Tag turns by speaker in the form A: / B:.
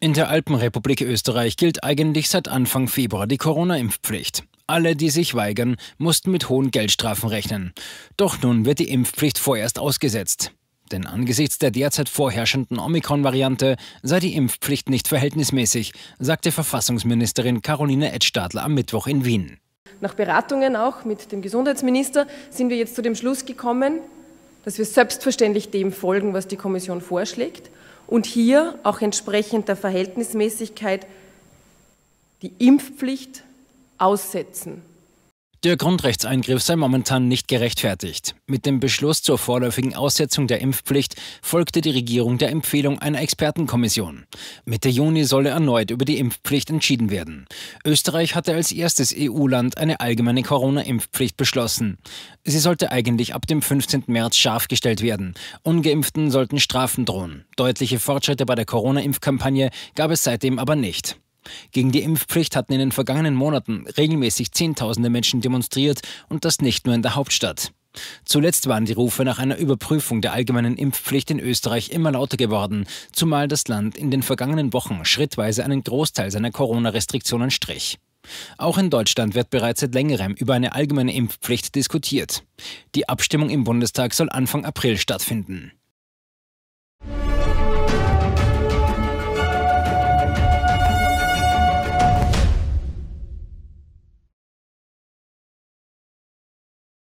A: In der Alpenrepublik Österreich gilt eigentlich seit Anfang Februar die Corona-Impfpflicht. Alle, die sich weigern, mussten mit hohen Geldstrafen rechnen. Doch nun wird die Impfpflicht vorerst ausgesetzt. Denn angesichts der derzeit vorherrschenden Omikron-Variante sei die Impfpflicht nicht verhältnismäßig, sagte Verfassungsministerin Caroline Edtstadler am Mittwoch in Wien.
B: Nach Beratungen auch mit dem Gesundheitsminister sind wir jetzt zu dem Schluss gekommen, dass wir selbstverständlich dem folgen, was die Kommission vorschlägt und hier auch entsprechend der Verhältnismäßigkeit die Impfpflicht aussetzen.
A: Der Grundrechtseingriff sei momentan nicht gerechtfertigt. Mit dem Beschluss zur vorläufigen Aussetzung der Impfpflicht folgte die Regierung der Empfehlung einer Expertenkommission. Mitte Juni solle erneut über die Impfpflicht entschieden werden. Österreich hatte als erstes EU-Land eine allgemeine Corona-Impfpflicht beschlossen. Sie sollte eigentlich ab dem 15. März scharf gestellt werden. Ungeimpften sollten Strafen drohen. Deutliche Fortschritte bei der Corona-Impfkampagne gab es seitdem aber nicht. Gegen die Impfpflicht hatten in den vergangenen Monaten regelmäßig Zehntausende Menschen demonstriert und das nicht nur in der Hauptstadt. Zuletzt waren die Rufe nach einer Überprüfung der allgemeinen Impfpflicht in Österreich immer lauter geworden, zumal das Land in den vergangenen Wochen schrittweise einen Großteil seiner Corona-Restriktionen strich. Auch in Deutschland wird bereits seit längerem über eine allgemeine Impfpflicht diskutiert. Die Abstimmung im Bundestag soll Anfang April stattfinden.